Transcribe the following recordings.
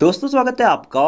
दोस्तों स्वागत है आपका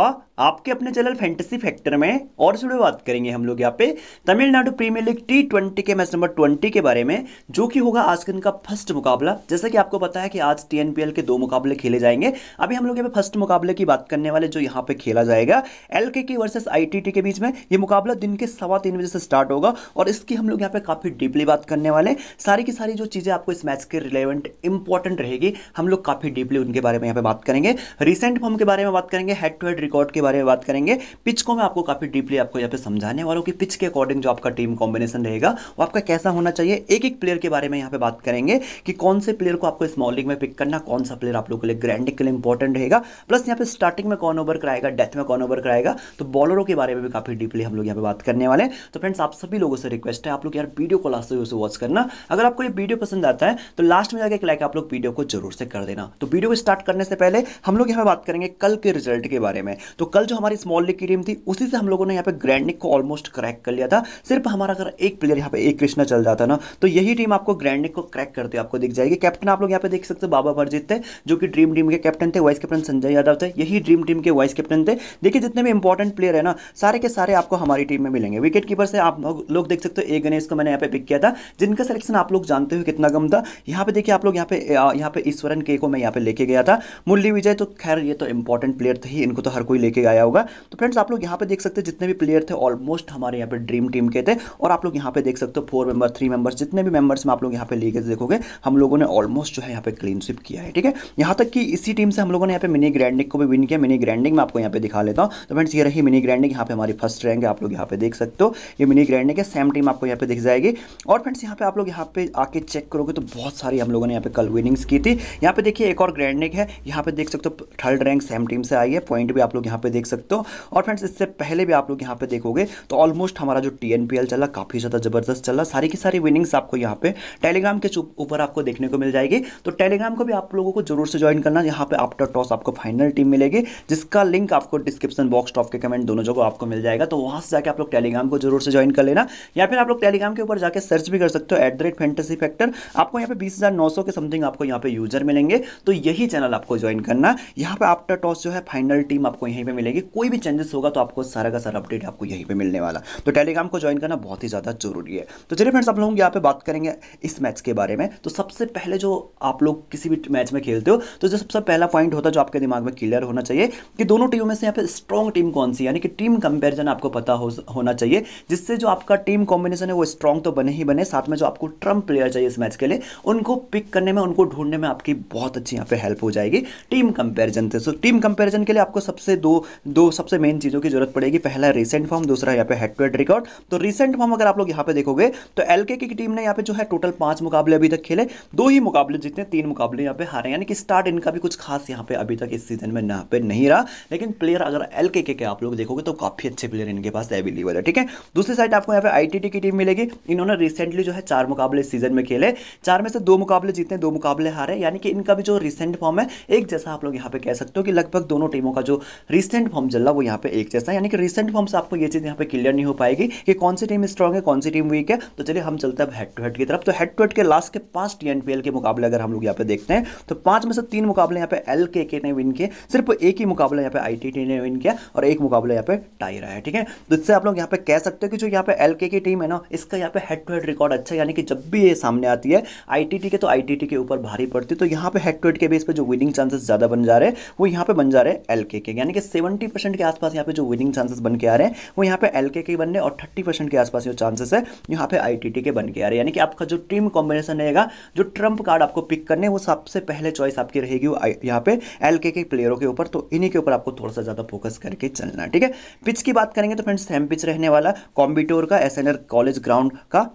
आपके अपने चैनल फैंटेसी फैक्टर में और इस बात करेंगे हम लोग यहाँ पे Tamil Nadu premier league T twenty के मैच नंबर ट्वेंटी के बारे में जो कि होगा आज का इनका फर्स्ट मुकाबला जैसा कि आपको पता है कि आज टीएनपीएल के दो मुकाबले खेले जाएंगे अभी हम लोग यहाँ पे फर्स्ट मुकाबले की बात करने वाले जो यहाँ पे खेला जाएगा एल के वर्सेस आई के बीच में ये मुकाबला दिन के सवा तीन बजे से स्टार्ट होगा और इसकी हम लोग यहाँ पे काफ़ी डीपली बात करने वाले सारी की सारी जो चीज़ें आपको इस मैच के रिलेवेंट इंपॉर्टेंट रहेगी हम लोग काफ़ी डीपली उनके बारे में यहाँ पे बात करेंगे रिसेंट फॉर्म के बारे बारे में बात करेंगे हेड टू हेड रिकॉर्ड के बारे में बात करेंगे पिच को मैं आपको काफ़ी डीपली आपको यहाँ पे समझाने वाला हूँ कि पिच के अकॉर्डिंग जो आपका टीम कॉम्बिनेशन रहेगा वो आपका कैसा होना चाहिए एक एक प्लेयर के बारे में यहाँ पे बात करेंगे कि कौन से प्लेयर को आपको स्मॉल लीग में पिक करना कौन सा प्लेयर आप लोगों के लिए ग्रैंडिंग के लिए इंपॉर्टेंट रहेगा प्लस यहाँ पे स्टार्टिंग में कौन ओवर कराएगा डेथ में कौन ओवर कराएगा तो बॉलरों के बारे में भी काफ़ी डीपली हम लोग यहाँ पे बात करने वाले तो फ्रेंड्स आप सभी लोगों से रिक्वेस्ट है आप लोग यार वीडियो को लास्ट से वॉच करना अगर आपको ये वीडियो पसंद आता है तो लास्ट में जाकर एक लाइक आप लोग वीडियो को जरूर से कर देना तो वीडियो को स्टार्ट करने से पहले हम लोग यहाँ पे बात करेंगे कल कल के रिजल्ट के बारे में तो कल जो हमारी स्मॉल लीग की टीम थी उसी से हम लोगों ने यहाँ पे ग्रैंड निक को ऑलमोस्ट क्रैक कर लिया था सिर्फ हमारा अगर एक प्लेयर यहाँ पे एक कृष्णा चल जाता ना तो यही टीम आपको ग्रैंड निक को क्रैक करते आपको दिख जाएगी कैप्टन आप लोग यहाँ पे देख सकते हो बाबा भरजीत थे जो कि ड्रीम टीम के कैप्टन थे वाइस कैप्टन संजय यादव थे यही ड्रीम टीम के वाइस कैप्टन थे देखिए जितने भी इंपॉर्टेंट प्लेयर है ना सारे के सारे आपको हमारी टीम में मिलेंगे विकेट कीपर से आप लोग देख सकते हो ए गणेश को मैंने यहाँ पे पिक किया था जिनका सिलेक्शन आप लोग जानते हो कितना कम था यहाँ पे देखिए आप लोग यहाँ पे यहाँ पे ईश्वरन के को मैं यहाँ पे लेके गया था मुरली विजय तो खैर ये तो इंपॉर्टेंट इंपॉर्टेंट प्लेयर थे ही इनको तो हर कोई लेके आया होगा तो फ्रेंड्स आप लोग यहाँ पे देख सकते हैं जितने भी प्लेयर थे ऑलमोस्ट हमारे यहाँ पे ड्रीम टीम के थे और आप लोग यहाँ पे देख सकते हो फोर मेंबर थ्री मेंबर्स जितने भी मेंबर्स में आप लोग यहाँ पे लेके देखोगे हम लोगों ने ऑलमोस्ट जो है यहाँ पे क्लीन स्विप किया है ठीक है यहाँ तक कि इसी टीम से हम लोगों ने यहाँ पे मिनी ग्रैंडिंग को भी विन किया मिनी ग्रैंडिंग मैं आपको यहाँ पे दिखा लेता हूँ तो फ्रेंड्स ये रही मिनी ग्रैंडिंग यहाँ पे हमारी फर्स्ट रैंक है आप लोग यहाँ पे देख सकते हो ये मिनी ग्रैंडिंग है सेम टीम आपको यहाँ पे दिख जाएगी और फ्रेंड्स यहाँ पे आप लोग यहाँ पे आके चेक करोगे तो बहुत सारी हम लोगों ने यहाँ पे कल विनिंग्स की थी यहाँ पे देखिए एक और ग्रैंडिंग है यहाँ पे देख सकते हो थर्ड रैंक सेम टीम से आई है पॉइंट भी आप लोग यहाँ पे देख सकते हो और फ्रेंड्स इससे पहले भी आप लोग यहाँ पे देखोगे तो ऑलमोस्ट हमारा जो टी चला काफ़ी ज़्यादा ज़बरदस्त चला सारी की सारी विनिंग्स आपको यहाँ पे टेलीग्राम के ऊपर आपको देखने को मिल जाएगी तो टेलीग्राम को भी आप लोगों को जरूर से ज्वाइन करना यहाँ पे आफ्टर टॉस आपको फाइनल टीम मिलेगी जिसका लिंक आपको डिस्क्रिप्शन बॉक्स टॉप के कमेंट दोनों जगह आपको मिल जाएगा तो वहां से जाकर आप लोग टेलीग्राम को जरूर से ज्वाइन कर लेना या फिर आप लोग टेलीग्राम के ऊपर जाकर सर्च भी कर सकते हो at the rate fantasy factor आपको यहाँ पे बीस के समथिंग आपको यहाँ पे यूजर मिलेंगे तो यही चैनल आपको ज्वाइन करना यहाँ पे आफ्टर टॉस ऑलमोस्ट जो है फाइनल टीम आपको यहीं पे मिलेगी कोई भी चेंजेस होगा तो आपको सारा का सारा अपडेट आपको यहीं पे मिलने वाला तो टेलीग्राम को ज्वाइन करना बहुत ही ज़्यादा जरूरी है तो चलिए फ्रेंड्स आप लोग यहाँ पे बात करेंगे इस मैच के बारे में तो सबसे पहले जो आप लोग किसी भी मैच में खेलते हो तो जो सबसे पहला पॉइंट होता है जो आपके दिमाग में क्लियर होना चाहिए कि दोनों टीमों में से यहाँ पे स्ट्रॉन्ग टीम कौन सी यानी कि टीम कंपेरिजन आपको पता होना चाहिए जिससे जो आपका टीम कॉम्बिनेशन है वो स्ट्रॉन्ग तो बने ही बने साथ में जो आपको ट्रम्प प्लेयर चाहिए इस मैच के लिए उनको पिक करने में उनको ढूंढने में आपकी बहुत अच्छी यहाँ पे हेल्प हो जाएगी टीम कंपेरिजन से टीम कंपेरिजन के लिए आपको सबसे दो दो सबसे मेन चीज़ों की जरूरत पड़ेगी पहला रिसेंट फॉर्म दूसरा यहाँ पे हेड टू हेड रिकॉर्ड तो रिसेंट फॉर्म अगर आप लोग यहाँ पे देखोगे तो एल की टीम ने यहाँ पे जो है टोटल पांच मुकाबले अभी तक खेले दो ही मुकाबले जितने तीन मुकाबले यहाँ पे हारे यानी कि स्टार्ट इनका भी कुछ खास यहाँ पे अभी तक इस सीजन में यहाँ पे नहीं रहा लेकिन प्लेयर अगर एल के आप लोग देखोगे तो काफ़ी अच्छे प्लेयर इनके पास अवेलेबल है ठीक है दूसरी साइड आपको यहाँ पे आई की टीम मिलेगी इन्होंने रिसेंटली जो है चार मुकाबले सीजन में खेले चार में से दो मुकाबले जीतने दो मुकाबले हारे यानी कि इनका भी जो रिसेंट फॉर्म है एक जैसा आप लोग यहाँ पे कह सकते हो कि लगभग लगभग दोनों टीमों का जो रिसेंट फॉर्म चल रहा वो यहाँ पे एक जैसा है यानी कि रिसेंट फॉर्म से आपको ये चीज़ यहाँ पे क्लियर नहीं हो पाएगी कि कौन सी टीम स्ट्रॉग है कौन सी टीम वीक है तो चलिए हम चलते हैं हेड टू हेड की तरफ तो हेड टू हेड के लास्ट के पांच टी के मुकाबले अगर हम लोग यहाँ पे देखते हैं तो पांच में से तीन मुकाबले यहाँ पे एल के के ने विन किए सिर्फ एक ही मुकाबला यहाँ पे आई ने विन किया और एक मुकाबला यहाँ पे टाई रहा है ठीक है तो इससे आप लोग यहाँ पे कह सकते हो कि जो यहाँ पे एल की टीम है ना इसका यहाँ पे हेड टू हेड रिकॉर्ड अच्छा यानी कि जब भी ये सामने आती है आई के तो आई के ऊपर भारी पड़ती है तो यहाँ पे हेड टू हेड के बेस पर जो विनिंग चांसेस ज़्यादा बन जा रहे हैं वो यहाँ पे बन जा रहे हैं एलके के यानी कि सेवेंटी परसेंट के आसपास यहाँ पे जो विनिंग चांसेस बन के आ रहे हैं वो यहाँ पे एलके के बनने और थर्टी परसेंट के आसपास जो चांसेस है यहाँ पे आई के बन के आ रहे हैं यानी कि आपका जो टीम कॉम्बिनेशन रहेगा जो ट्रंप कार्ड आपको पिक करने वो सबसे पहले चॉइस आपकी रहेगी यहाँ पे एल के प्लेयरों के ऊपर तो इन्हीं के ऊपर आपको थोड़ा सा ज़्यादा फोकस करके चलना ठीक है पिच की बात करेंगे तो फ्रेंड्स सेम पिच रहने वाला कॉम्बिटोर का एस कॉलेज ग्राउंड का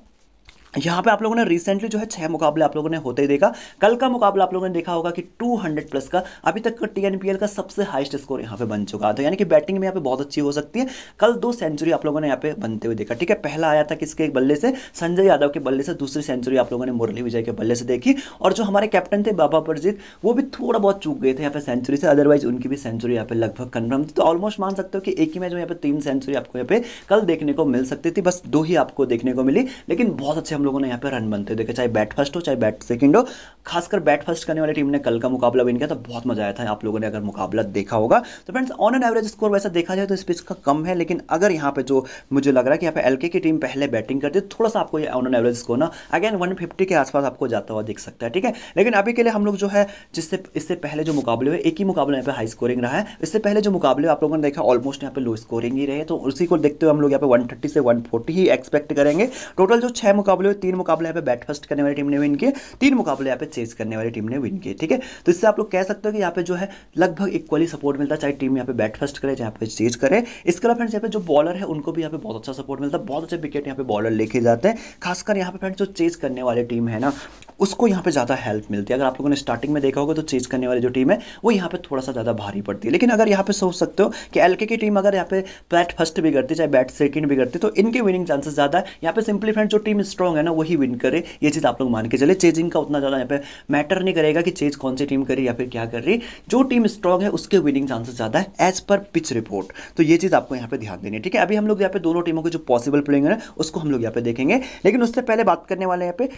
यहाँ पे आप लोगों ने रिसेंटली जो है छह मुकाबले आप लोगों ने होते ही देखा कल का मुकाबला आप लोगों ने देखा होगा कि 200 प्लस का अभी तक का टीएनपीएल का सबसे हाईएस्ट स्कोर यहाँ पे बन चुका था तो यानी कि बैटिंग में यहाँ पे बहुत अच्छी हो सकती है कल दो सेंचुरी आप लोगों ने यहाँ पे बनते हुए देखा ठीक है पहला आया था किसके एक बल्ले से संजय यादव के बल्ले से दूसरी सेंचुरी आप लोगों ने मुरली विजय के बल्ले से देखी और जो हमारे कैप्टन थे बाबा परजीत वो भी थोड़ा बहुत चूक गए थे यहाँ पे सेंचुरी से अदरवाइज उनकी भी सेंचुरी यहाँ पे लगभग कन्फर्म थी तो ऑलमोस्ट मान सकते हो कि एक ही मैच में यहाँ पे तीन सेंचुरी आपको यहाँ पे कल देखने को मिल सकती थी बस दो ही आपको देखने को मिली लेकिन बहुत अच्छे लोगों ने यहाँ पे रन बनते देखे चाहे बैट फर्स्ट हो चाहे बैट सेकंड हो खासकर बैट फर्स्ट करने वाली टीम ने कल का मुकाबला विन किया था तो बहुत मजा आया था आप लोगों ने अगर मुकाबला देखा होगा तो friends on an average score वैसा देखा जाए तो स्पेस का कम है लेकिन अगर यहाँ पे जो मुझे लग रहा है कि यहाँ पे एलके की टीम पहले बैटिंग करती है थोड़ा सा आपको ये ऑन एन एवरेज स्कोर ना अगेन वन के आसपास आपको जाता हुआ दिख सकता है ठीक है लेकिन अभी के लिए हम लोग जो है जिससे इससे पहले जो मुकाबले हुए एक ही मुकाबला यहाँ पे हाई स्कोरिंग रहा है इससे पहले जो मुकाबले आप लोगों ने देखा ऑलमोस्ट यहाँ पे लो स्कोरिंग ही रहे तो उसी को देखते हुए हम लोग यहाँ पे वन से वन ही एक्सपेक्ट करेंगे टोटल जो छह मुकाबले तीन मुकाबले यहाँ पे बैट फर्स्ट करने वाली टीम ने विन किए तीन मुकाबले यहाँ पे चेस करने वाली टीम ने विन किए ठीक है तो इससे आप लोग कह सकते हो कि यहाँ पे जो है लगभग इक्वली सपोर्ट मिलता है चाहे टीम यहाँ पे बैट फर्स्ट करे चाहे पे चेज करे इसके अलावा फ्रेंड्स यहाँ पे जो बॉलर है उनको भी यहाँ पे बहुत अच्छा सपोर्ट मिलता है बहुत अच्छे विकेट यहाँ पे बॉलर लेके जाते हैं खासकर यहाँ पे फ्रेंड्स जो चेज करने वाली टीम है ना उसको यहाँ पे ज़्यादा हेल्प मिलती है अगर आप लोगों ने स्टार्टिंग में देखा होगा तो चेज करने वाली जो टीम है वो यहाँ पे थोड़ा सा ज़्यादा भारी पड़ती है लेकिन अगर यहाँ पे सोच सकते हो कि एल की टीम अगर यहाँ पे बैट फर्स्ट भी करती चाहे बैट सेकंड भी करती तो इनके विनिंग चांसेस ज़्यादा है यहाँ पे सिंपली फ्रेंड जो टीम स्ट्रॉ स्ट्रॉन्ग है ना वही विन करे ये चीज़ आप लोग मान के चले चेजिंग का उतना ज़्यादा यहाँ पे मैटर नहीं करेगा कि चेज कौन सी टीम करी या फिर क्या कर रही जो टीम स्ट्रॉन्ग है उसके विनिंग चांसेस ज़्यादा है एज पर पिच रिपोर्ट तो ये चीज़ आपको यहाँ पे ध्यान देनी है ठीक है अभी हम लोग यहाँ पे दोनों टीमों के जो पॉसिबल प्लेइंग है उसको हम लोग यहाँ पे देखेंगे लेकिन उससे पहले बात करने वाले यहाँ पे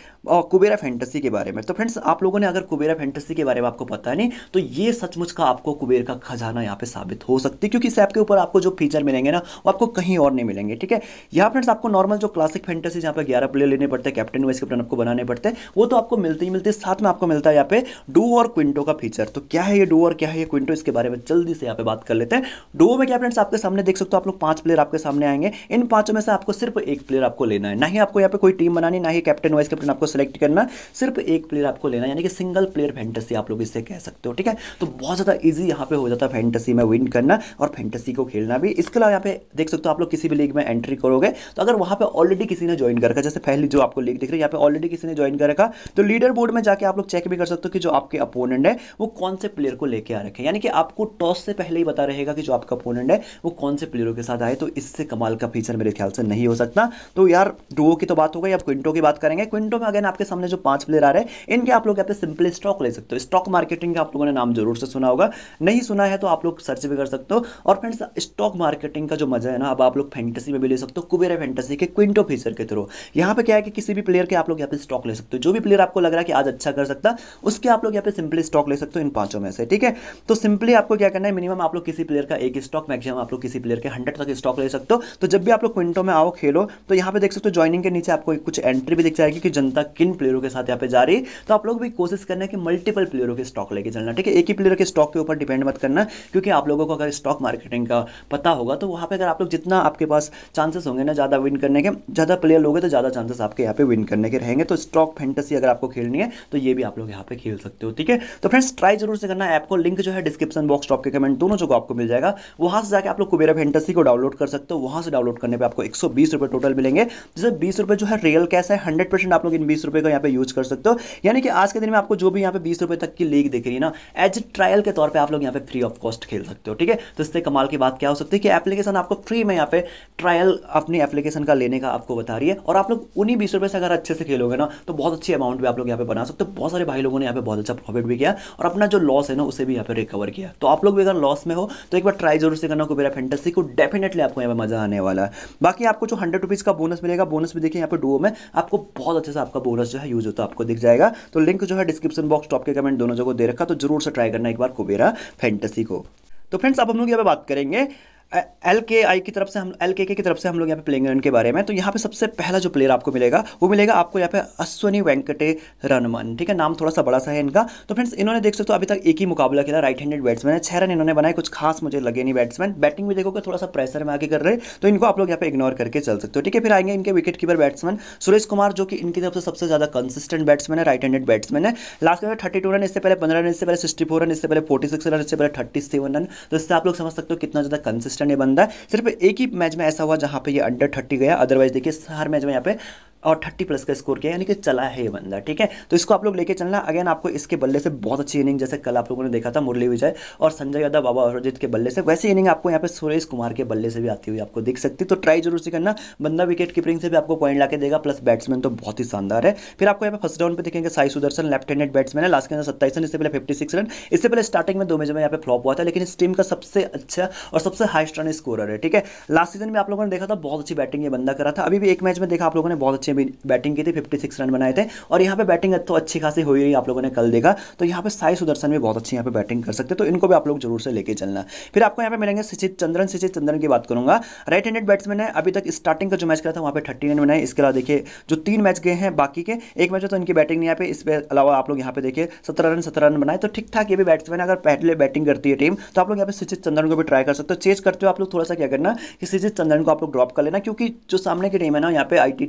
कुबेरा फैंटेसी के बारे में तो फ्रेंड्स आप लोगों ने अगर कुबेरा फैंटेसी के बारे में आपको पता नहीं तो ये सचमुच का आपको कुबेर का खजाना यहाँ पे साबित हो सकती है क्योंकि इस ऐप के ऊपर आपको जो फीचर मिलेंगे ना वो आपको कहीं और नहीं मिलेंगे ठीक है यहाँ फ्रेंड्स आपको नॉर्मल जो क्लासिक फैंटेसी जहाँ पे ग्यारह प्लेयर लेने बनाने पड़ते हैं कैप्टन वाइस कैप्टन आपको बनाने पड़ते हैं वो तो आपको मिलते ही मिलते साथ में आपको मिलता है यहाँ पे डो और क्विंटो का फीचर तो क्या है ये डो और क्या है ये क्विंटो इसके बारे में जल्दी से यहाँ पे बात कर लेते हैं डो में क्या फ्रेंड्स आपके सामने देख सकते हो आप लोग पांच प्लेयर आपके सामने आएंगे इन पांचों में से आपको सिर्फ एक प्लेयर आपको लेना है ना ही आपको यहाँ पे कोई टीम बनानी ना ही कैप्टन वाइस कैप्टन आपको सेलेक्ट करना सिर्फ एक प्लेयर आपको लेना यानी कि सिंगल प्लेयर फैंटेसी आप लोग इसे कह सकते हो ठीक है तो बहुत ज़्यादा ईजी यहाँ पे हो जाता है फैंटेसी में विन करना और फैंटेसी को खेलना भी इसके अलावा यहाँ पे देख सकते हो आप लोग किसी भी लीग में एंट्री करोगे तो अगर वहां पर ऑलरेडी किसी ने ज्वाइन करके जैसे पहले जो आपको लीग दिख रही है यहाँ पे ऑलरेडी किसी ने ज्वाइन कर रखा तो लीडर बोर्ड में जाके आप लोग चेक भी कर सकते हो कि जो आपके अपोनेंट है वो कौन से प्लेयर को लेकर आ रखे यानी कि आपको टॉस से पहले ही बता रहेगा कि जो आपका अपोनेंट है वो कौन से प्लेयरों के साथ आए तो इससे कमाल का फीचर मेरे ख्याल से नहीं हो सकता तो यार डुओ की तो बात हो गई अब क्विंटो की बात करेंगे क्विंटो में अगेन आपके सामने जो पांच प्लेयर आ रहे हैं इनके आप लोग यहाँ पे सिंपली स्टॉक ले सकते हो स्टॉक मार्केटिंग का आप लोगों ने नाम जरूर से सुना होगा नहीं सुना है तो आप लोग सर्च भी कर सकते हो और फ्रेंड्स स्टॉक मार्केटिंग का जो मजा है ना अब आप लोग फैंटेसी में भी ले सकते हो कुबेरा फैंटेसी के क्विंटो फीचर के थ्रू यहाँ पे क्या है कि किसी भी प्लेयर के आप लोग यहाँ पे स्टॉक ले सकते हो जो भी प्लेयर आपको लग रहा है कि आज अच्छा कर सकता उसके आप लोग यहाँ पे सिंपली स्टॉक ले सकते हो इन पांचों में से ठीक है तो सिंपली आपको क्या करना है मिनिमम आप लोग किसी प्लेयर का एक स्टॉक मैक्सिमम आप लोग किसी प्लेयर के हंड्रेड तक स्टॉक ले सकते हो तो जब भी आप लोग क्विंटो में आओ खेलो तो यहाँ पे देख सकते हो ज्वाइनिंग के नीचे आपको कुछ एंट्री भी दिख जाएगी कि जनता किन प्लेयरों के साथ यहाँ पे जा रही तो आप लोग भी कोशिश करना है कि मल्टीपल प्लेयरों के स्टॉक लेके चलना ठीक है एक ही प्लेयर के स्टॉक के ऊपर डिपेंड मत करना क्योंकि आप लोगों को अगर स्टॉक मार्केटिंग का पता होगा तो वहां पर अगर आप लोग जितना आपके पास चांसेस होंगे ना ज़्यादा विन करने के ज़्यादा प्लेयर लोगे तो ज़्यादा चांसेस आपके आपके यहाँ पे विन करने के रहेंगे तो स्टॉक फेंटेसी अगर आपको खेलनी है तो ये भी आप लोग यहाँ पे खेल सकते हो ठीक है तो फ्रेंड्स ट्राई जरूर से करना ऐप को लिंक जो है डिस्क्रिप्शन बॉक्स टॉप के कमेंट दोनों जगह आपको मिल जाएगा वहां से जाकर आप लोग कुबेरा फेंटेसी को डाउनलोड कर सकते हो वहां से डाउनलोड करने पर आपको एक टोटल मिलेंगे जैसे बीस जो है रियल कैश है हंड्रेड आप लोग इन बीस का यहाँ पे यूज कर सकते हो यानी कि आज के दिन में आपको जो भी यहाँ पे बीस तक की लीग दिख रही है ना एज ट्रायल के तौर पर आप लोग यहाँ पे फ्री ऑफ कॉस्ट खेल सकते हो ठीक है तो इससे कमाल की बात क्या हो सकती है कि एप्लीकेशन आपको फ्री में यहाँ पे ट्रायल अपनी एप्लीकेशन का लेने का आपको बता रही है और आप लोग उन्हीं बीस रुपये से अगर अच्छे से खेलोगे ना तो बहुत अच्छी अमाउंट भी आप लोग यहाँ पे बना सकते हो बहुत सारे भाई लोगों ने यहाँ पे बहुत अच्छा प्रॉफिट भी किया और अपना जो लॉस है ना उसे भी यहाँ पे रिकवर किया तो आप लोग भी अगर लॉस में हो तो एक बार ट्राई जरूर से करना कुबेरा फेंटेसी को डेफिनेटली आपको यहाँ पर मजा आने वाला है बाकी आपको जो हंड्रेड रुपीज़ का बोनस मिलेगा बोनस भी देखिए यहाँ पे डुओ में आपको बहुत अच्छे से आपका बोनस जो है यूज होता है आपको दिख जाएगा तो लिंक जो है डिस्क्रिप्शन बॉक्स टॉप के कमेंट दोनों जगह दे रखा तो जरूर से ट्राई करना एक बार कुबेरा फेंटेसी को तो फ्रेंड्स अब हम लोग यहाँ पे बात करेंगे एल के आई की तरफ से हम एल के के की तरफ से हम लोग यहाँ पे प्लेइंग रन के बारे में तो यहाँ पे सबसे पहला जो प्लेयर आपको मिलेगा वो मिलेगा आपको यहाँ पे अश्वनी वेंकटे रनमन ठीक है नाम थोड़ा सा बड़ा सा है इनका तो फ्रेंड्स इन्होंने देख सकते हो अभी तक एक ही मुकाबला खेला राइट हैंडेड बैट्समैन है छह रन इन्होंने बनाए कुछ खास मुझे लगे नहीं बैट्समैन बैटिंग भी देखोगे थोड़ा सा प्रेशर में आगे कर रहे तो इनको आप लोग यहाँ पे इग्नोर करके चल सकते हो ठीक है फिर आएंगे इनके wicket keeper batsman Suresh Kumar जो कि इनकी तरफ से सबसे ज्यादा कंसिस्टेंट बैट्समैन है राइट हैंडेड बैट्समैन है लास्ट में थर्टी टू रन इससे पहले पंद्रह रन इससे पहले सिक्सटी फोर रन इससे पहले फोर्टी सिक्स रन इससे पहले थर्टी सेवन रन तो इससे आप लोग समझ सकते हो कितना ज्यादा कंसिस्टेंट यंगस्टर ने बनता है सिर्फ एक ही मैच में ऐसा हुआ जहाँ पे ये अंडर थर्टी गया अदरवाइज देखिए हर मैच में यहाँ पे और थर्टी प्लस का स्कोर किया यानी कि चला है ये बंदा ठीक है तो इसको आप लोग लेके चलना अगेन आपको इसके बल्ले से बहुत अच्छी इनिंग जैसे कल आप लोगों ने देखा था मुरली विजय और संजय यादव बाबा अरजित के बल्ले से वैसे इनिंग आपको यहाँ पे सुरेश कुमार के बल्ले से भी आती हुई आपको दिख सकती तो ट्राई जरूर से करना बंदा विकेट कीपिंग से भी आपको पॉइंट ला देगा प्लस बैट्समैन तो बहुत ही शानदार है फिर आपको यहाँ पर फर्स्ट राउंड पर देखेंगे Sai Sudharsan left handed batsman है लास्ट के अंदर सत्ताईस रन इससे पहले फिफ्टी सिक्स रन इससे पहले स्टार्टिंग में दो मेज में यहाँ पे फ्लॉप हुआ था लेकिन इस टीम का सबसे अच्छा और सबसे हाइस्ट रन स्कोर है ठीक है लास्ट सीजन में आप लोगों ने देखा था बहुत अच्छी बैटिंग ये बंदा करा था अभी भी एक मैच में देखा आप लोगों ने बहुत अच्छे बैटिंग की थी फिफ्टी सिक्स रन बनाए थे और यहाँ पे बैटिंग तो अच्छी खासी हुई रही आप लोगों ने कल देखा तो यहाँ पे साई सुदर्शन भी बहुत अच्छी यहाँ पे बैटिंग कर सकते तो इनको भी आप लोग जरूर से लेके चलना फिर आपको यहाँ पे मिलेंगे सिचित चंद्रन सिचित चंद्रन की बात करूंगा राइट हैंडेड बैट्समैन है अभी तक स्टार्टिंग का जो मैच करा था वहाँ पर थर्टी रन बनाए इसके अलावा देखिए जो तीन मैच गए हैं बाकी के एक मैच तो इनकी बैटिंग नहीं यहाँ पे इसके अलावा आप लोग यहाँ पे देखिए सत्रह रन सत्रह रन बनाए तो ठीक ठाक ये भी बैट्समैन अगर पहले बैटिंग करती है टीम तो आप लोग यहाँ पे सिचित चंद्रन को भी ट्राई कर सकते हो चेज करते हो आप लोग थोड़ा सा क्या करना कि सिचित चंद्रन को आप लोग ड्रॉप कर लेना क्योंकि जो सामने की टीम है ना यहाँ पे आई की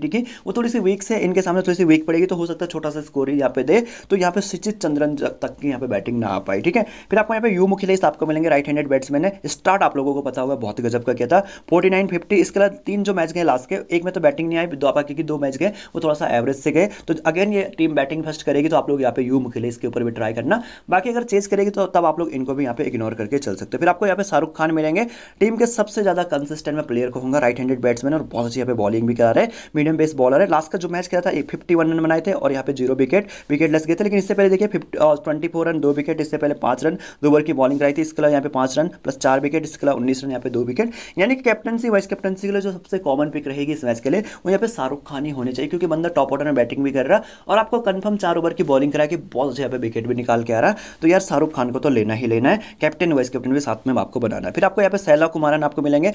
वो थोड़ी सी वीक से इनके सामने थोड़ी सी वीक पड़ेगी तो हो सकता है छोटा सा स्कोर यहाँ पे दे तो यहाँ पे सिचित चंद्रन तक की यहाँ पे बैटिंग ना आ पाई ठीक है फिर आपको यहाँ पे यू मुखिलेश आपको मिलेंगे राइट हैंडेड बैट्समैन है स्टार्ट आप लोगों को पता होगा बहुत गजब का किया था फोर्टी नाइन फिफ्टी इसके अलावा तीन जो मैच गए लास्ट के एक में तो बैटिंग नहीं आई दो क्योंकि दो मैच गए वो थोड़ा सा एवरेज से गए तो अगेन ये टीम बैटिंग फर्स्ट करेगी तो आप लोग यहाँ पे यू मुखिलेश के ऊपर भी ट्राई करना बाकी अगर चेज करेगी तो तब आप लोग इनको भी यहाँ पे इग्नोर करके चल सकते हो फिर आपको यहाँ पे शाहरुख खान मिलेंगे टीम के सबसे ज़्यादा कंसिस्टेंट में प्लेयर को होंगे राइट हैंडेड बैट्समैन और बहुत अच्छी यहाँ पे बॉलिंग भी करा रहे मीडियम बेस बॉलर बॉलर है लास्ट का जो मैच खेला था फिफ्टी रन बनाए थे और यहाँ पे जीरो विकेट विकेट लस गए थे लेकिन इससे पहले देखिए ट्वेंटी फोर रन दो विकेट इससे पहले पांच रन दो ओवर की बॉलिंग कराई थी इसके अलावा यहाँ पे पांच रन प्लस चार विकेट इसके अलावा उन्नीस रन यहाँ पे दो विकेट यानी कि कैप्टनसी वाइस कैप्टनसी के लिए जो सबसे कॉमन पिक रहेगी इस मैच के लिए वो यहाँ पे शाहरुख खान ही होने चाहिए क्योंकि बंदा टॉप ऑर्डर में बैटिंग भी कर रहा और आपको कन्फर्म चार ओवर की बॉलिंग करा के बहुत अच्छे यहाँ पे विकेट भी निकाल के आ रहा तो यार शाहरुख खान को तो लेना ही लेना है कैप्टन वाइस कैप्टन भी साथ में आपको बनाना है फिर आपको यहाँ पे सैला कुमारन आपको मिलेंगे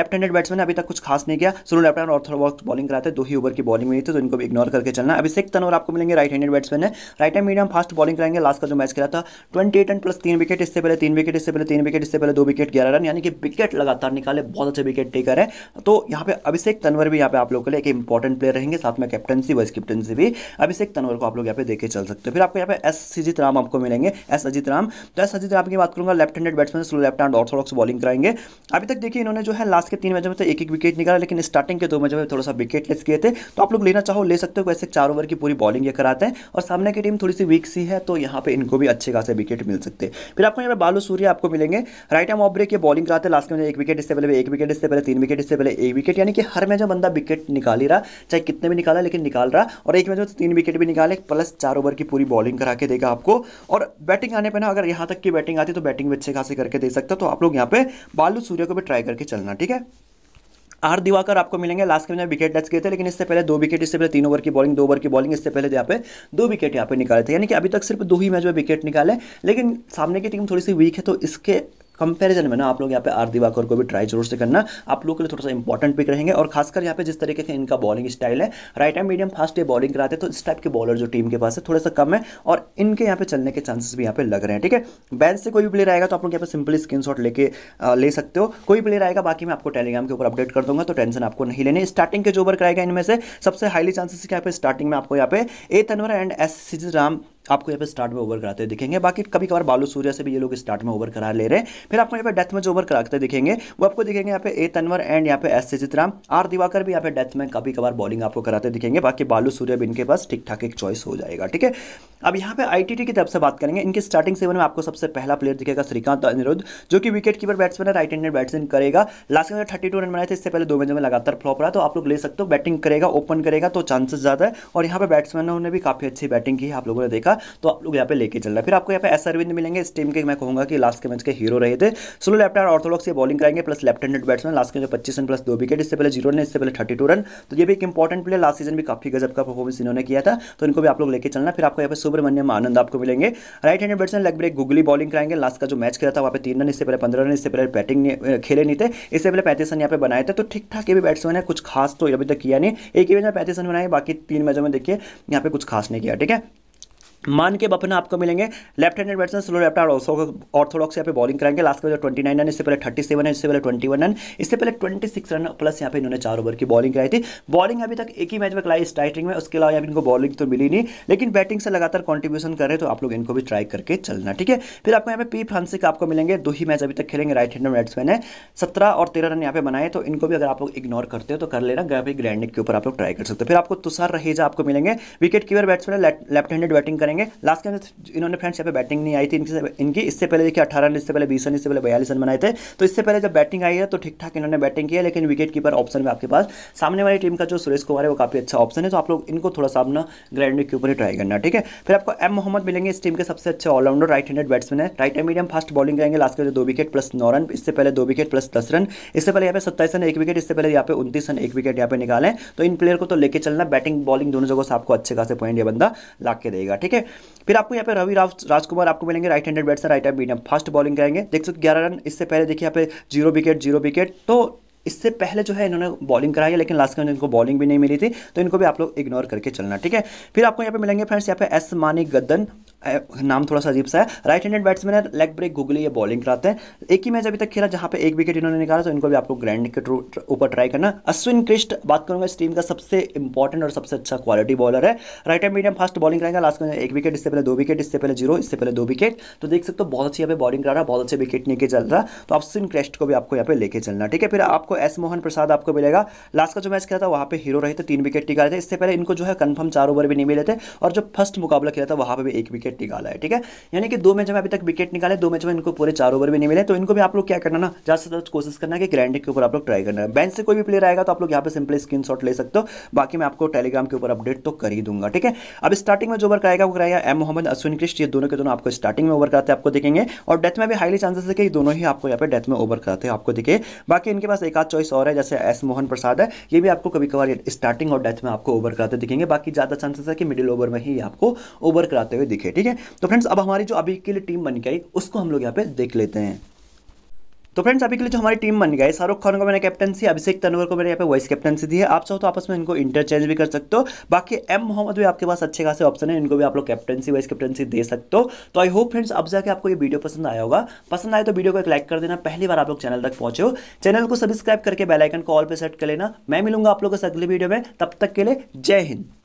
लेफ्ट हैंडेड बैट्समैन अभी तक कुछ खास नहीं किया सुनो लेफ्ट हैंड और थोड़ा बहुत बॉलिंग कराते दो ही ओवर की बॉलिंग हुई थी तो इनको भी इग्नोर करके चलना अभी सिक्स अभिषेक और आपको मिलेंगे राइट हैंडेड बैट्समैन है right hand medium fast bowling कराएंगे लास्ट का जो मैच खेला था ट्वेंटी एट रन प्लस तीन विकेट इससे पहले तीन विकेट इससे पहले तीन विकेट इससे पहले दो विकेट ग्यारह रन यानी कि विकेट लगातार निकाले बहुत अच्छे विकेट टेकर है तो यहाँ पे अभिषेक तनवर भी यहाँ पे आप लोग के लिए एक इंपॉर्टेंट प्लेयर रहेंगे साथ में कैप्टनसी वाइस कैप्टनसी भी अभिषेक तनवर को आप लोग यहाँ पे देखे चल सकते हैं फिर आपको यहाँ पे एस सजित राम आपको मिलेंगे एस अजित राम तो एस अजित राम की बात करूंगा left handed batsman slow left hand orthodox bowling कराएंगे अभी तक देखिए इन्होंने जो है लास्ट के तीन मैचों में तो एक एक विकेट निकाला लेकिन स्टार्टिंग के दो मैचों में थोड़ा सा विकेट लेस किए थे तो आप लोग लेना चाहो ले सकते हो वैसे चार ओवर की पूरी बॉलिंग ये कराते हैं और सामने की टीम थोड़ी सी वीक सी है तो यहाँ पे इनको भी अच्छे खासे विकेट मिल सकते हैं फिर आपको यहाँ पर बालू सूर्य आपको मिलेंगे राइट एम ऑफ ब्रेक ये बॉलिंग कराते हैं लास्ट में एक विकेट इससे पहले एक विकेट इससे पहले तीन विकेट इससे पहले एक विकेट यानी कि हर मैच में बंदा विकेट निकाल ही रहा चाहे कितने भी निकाला लेकिन निकाल रहा और एक मैच में तो तीन विकेट भी निकाले प्लस चार ओवर की पूरी बॉलिंग करा के देगा आपको और बैटिंग आने पर ना अगर यहाँ तक की बैटिंग आती तो बैटिंग भी अच्छे खासे करके दे सकता तो आप लोग यहाँ पे बालू सूर्य को भी ट्राई करके चलना ठीक है आर दिवाकर आपको मिलेंगे लास्ट में विकेट टच किए थे लेकिन इससे पहले दो विकेट इससे पहले तीन ओवर की बॉलिंग दो ओवर की बॉलिंग इससे पहले यहाँ पे दो विकेट यहाँ पे निकाले थे यानी कि अभी तक सिर्फ दो ही मैच में विकेट निकाले लेकिन सामने की टीम थोड़ी सी वीक है तो इसके कंपैरिजन में ना आप लोग यहाँ पे आर दिवाकर को भी ट्राई जरूर से करना आप लोग के लिए थोड़ा सा इंपॉर्टेंट पिक रहेंगे और खासकर यहाँ पे जिस तरीके से इनका बॉलिंग स्टाइल है राइट एंड मीडियम फास्ट ये बॉलिंग कराते हैं तो इस टाइप के बॉलर जो टीम के पास है थोड़ा सा कम है और इनके यहाँ पे चलने के चांसेस भी यहाँ पे लग रहे हैं ठीक है बेंच से कोई भी प्लेयर आएगा तो आप लोग यहाँ पे सिंपली स्क्रीन लेके ले सकते हो कोई प्लेयर आएगा बाकी मैं आपको टेलीग्राम के ऊपर अपडेट कर दूंगा तो टेंशन आपको नहीं लेने स्टार्टिंग के जो ओवर कराएगा इनमें से सबसे हाईली चांसेस यहाँ पे स्टार्टिंग में आपको यहाँ पे A Tanwar and S Ram आपको यहाँ पे स्टार्ट में ओवर कराते दिखेंगे बाकी कभी कभार बालू सूर्या से भी ये लोग स्टार्ट में ओवर करा ले रहे हैं फिर आपको यहाँ पे डेथ में जो ओवर कराते दिखेंगे वो आपको दिखेंगे यहाँ पे ए तनवर एंड यहाँ पे एस चित्राम आर दिवाकर भी यहाँ पे डेथ में कभी कभार बॉलिंग आपको कराते दिखेंगे बाकी बालू सूर्य भी इनके पास ठीक ठाक एक चॉइस हो जाएगा ठीक है अब यहाँ पे आईटीटी की तरफ से बात करेंगे इनके स्टार्टिंग सेवन में आपको सबसे पहला प्लेयर दिखेगा श्रीकांत अनिरुद्ध जो कि विकेट कीपर बैट्समैन है राइट हैंडेड बैट्समैन करेगा लास्ट में थर्टी टू रन बनाए थे इससे पहले दो मैचों में लगातार फ्लॉप रहा तो आप लोग ले सकते हो बैटिंग करेगा ओपन करेगा तो चांसेस ज़्यादा है और यहाँ पे बैट्समैनों ने भी काफ़ी अच्छी बैटिंग की आप लोगों ने देखा तो आप लोग यहाँ पे लेके चलना फिर आपको यहाँ पे एस अरविंद मिलेंगे इस टीम के मैं कहूँगा कि लास्ट के मैच के हीरो रहे थे स्लो लेफ्ट हैंड ऑर्थोडॉक्स ये बॉलिंग करेंगे plus left handed batsman last के पच्चीस रन प्लस दो विकेट इससे पहले जीरो रन इससे पहले थर्टी रन तो ये भी एक इंपॉर्टेंट प्लेयर लास्ट सीजन भी काफी गजब का परफॉर्मेंस इन्होंने किया था तो इनको भी आप लोग लेके चलना फिर आपको यहाँ पे सुब्रमण्यम आनंद आपको मिलेंगे राइट हैंड बैट्समैन लग ब्रेक गुगली बॉलिंग कराएंगे लास्ट का जो मैच खेला था वहाँ पे तीन रन इससे पहले पंद्रह रन इससे पहले बैटिंग खेले नहीं थे इससे पहले पैंतीस रन यहाँ पे बनाए थे तो ठीक ठाक ये भी बैट्समैन है कुछ खास तो अभी तक किया नहीं एक ही मैच में पैंतीस रन बनाए बाकी तीन मैचों में देखिए यहाँ पे कुछ खास नहीं किया ठीक है मान के बपना आपको मिलेंगे left hand batsman slow left arm orthodox यहाँ पे बॉलिंग कराएंगे लास्ट में जो ट्वेंटी नाइन रन इससे पहले थर्टी सेवन है इससे पहले ट्वेंटी वन रन इससे पहले ट्वेंटी सिक्स रन प्लस यहाँ पे इन्होंने चार ओवर की बॉलिंग कराई थी बॉलिंग अभी तक एक ही मैच में कराई स्टार्टिंग में उसके अलावा इनको बॉलिंग तो मिली नहीं लेकिन बैटिंग से लगातार कॉन्ट्रीब्यूशन कर रहे तो आप लोग इनको भी ट्राई करके चलना ठीक है फिर आपको यहाँ पे पी फ्रांसिक आपको मिलेंगे दो ही मैच अभी तक खेलेंगे राइट हैंड बैट्समैन है सत्रह और तेरह रन यहाँ पे बनाए तो इनको भी अगर आप लोग इग्नोर करते हो तो कर लेना गया ग्रैंड के ऊपर आप लोग ट्राई कर सकते हो फिर आपको तुषार रहेजा आपको मिलेंगे wicket keeper batsman left handed batting करें करेंगे लास्ट के अंदर इन्होंने फ्रेंड्स यहाँ पे बैटिंग नहीं आई थी इनकी इनकी इससे पहले देखिए अठारह रन इससे पहले बीस रन इससे पहले बयालीस रन बनाए थे तो इससे पहले जब बैटिंग आई है तो ठीक ठाक इन्होंने बैटिंग की लेकिन विकेट कीपर ऑप्शन में आपके पास सामने वाली टीम का जो सुरेश कुमार है वो काफ़ी अच्छा ऑप्शन है तो आप लोग इनको थोड़ा सा अपना ग्रैंड के ऊपर ही ट्राई करना ठीक है फिर आपको एम मोहम्मद मिलेंगे इस टीम के सबसे अच्छे ऑलराउंडर राइट हैंडेड बैट्समैन है राइट एंड मीडियम फास्ट बॉलिंग करेंगे लास्ट के दो विकेट प्लस नौ रन इससे पहले दो विकेट प्लस दस रन इससे पहले यहाँ पे सत्ताईस रन एक विकेट इससे पहले यहाँ पे उन्तीस रन एक विकेट यहाँ पे निकाले तो इन प्लेयर को तो लेके चलना बैटिंग बॉलिंग दोनों जगह से आपको अच्छे खासे पॉइंट ये बंदा ला के देगा ठीक है है फिर आपको यहाँ पे रवि राव राजकुमार आपको मिलेंगे right handed bats right hand medium fast bowling करेंगे देख सकते ग्यारह रन इससे पहले देखिए यहाँ पे जीरो विकेट जीरो विकेट तो इससे पहले जो है इन्होंने बॉलिंग कराई है लेकिन लास्ट में इनको बॉलिंग भी नहीं मिली थी तो इनको भी आप लोग इग्नोर करके चलना ठीक है फिर आपको यहाँ पे मिलेंगे फ्रेंड्स यहाँ पे एस मानी गद्दन नाम थोड़ा सा अजीब सा है राइट हैंडेड बैट्समैन है लेग ब्रेक गुगली ये बॉलिंग कराते हैं एक ही मैच अभी तक खेला जहाँ पे एक विकेट इन्होंने निकाला तो इनको भी आपको ग्रैंड के ऊपर ट्राई करना अश्विन कृष्ण बात करूंगा इस टीम का सबसे इंपॉर्टेंट और सबसे अच्छा क्वालिटी बॉलर है राइट एंड मीडियम फास्ट बॉलिंग कराएंगे लास्ट में एक विकेट इससे पहले दो विकेट इससे पहले जीरो इससे पहले दो विकेट तो देख सकते हो बहुत अच्छी यहाँ पे बॉलिंग करा रहा बहुत अच्छे विकेट लेके चल रहा तो अश्विन कृष्ण को भी आपको यहाँ पे लेके चलना ठीक है फिर आपको एस मोहन प्रसाद आपको मिलेगा लास्ट का जो मैच खेला था वहाँ पे हीरो रहे थे तीन विकेट निकाले थे इससे पहले इनको जो है कन्फर्म चार ओवर भी नहीं मिले थे और जो फर्स्ट मुकाबला खेला था वहाँ पर भी एक विकेट विकेट निकाला है ठीक है यानी कि दो मैच में अभी तक विकेट निकाले दो मैच में इनको पूरे चार ओवर भी नहीं मिले तो इनको भी आप लोग क्या करना ना ज़्यादा से ज़्यादा कोशिश करना है कि ग्रैंड के ऊपर आप लोग ट्राई करना है से कोई भी प्लेयर आएगा तो आप लोग यहाँ पर सिंपली स्क्रीन ले सकते हो बाकी मैं आपको टेलीग्राम के ऊपर अपडेट तो कर ही दूंगा ठीक है अब स्टार्टिंग में जो ओवर कराएगा वो कराएगा एम मोहम्मद अश्विन कृष्ण ये दोनों के दोनों आपको स्टार्टिंग में ओवर कराते आपको देखेंगे और डेथ में भी हाईली चांसेस है कि दोनों ही आपको यहाँ पे डेथ में ओवर कराते हैं आपको दिखे बाकी इनके पास एक आध चॉइस और है जैसे एस मोहन प्रसाद है ये भी आपको कभी कभार स्टार्टिंग और डेथ में आपको ओवर कराते दिखेंगे बाकी ज़्यादा चांसेस है कि मिडिल ओवर में ही आपको ओवर कराते हुए दिखे ठीक ठीक है तो फ्रेंड्स अब हमारी जो अभी के लिए टीम बन गई उसको हम लोग यहाँ पे देख लेते हैं तो फ्रेंड्स अभी के लिए जो हमारी टीम बन गई शाहरुख खान को मैंने कैप्टनसी अभिषेक तनवर को मैंने यहाँ पे वाइस कैप्टनसी दी है आप चाहो तो आपस में इनको इंटरचेंज भी कर सकते हो बाकी एम मोहम्मद भी आपके पास अच्छे खासे ऑप्शन है इनको भी आप लोग कैप्टनसी वाइस कैप्टनसी दे सकते हो तो आई होप फ्रेंड्स अब जाके आपको ये वीडियो पसंद आया होगा पसंद आए तो वीडियो को एक लाइक कर देना पहली बार आप लोग चैनल तक पहुंचे हो चैनल को सब्सक्राइब करके बेलाइकन को ऑल पर सेट कर लेना मैं मिलूंगा आप लोग से अगले वीडियो में तब तक के लिए जय हिंद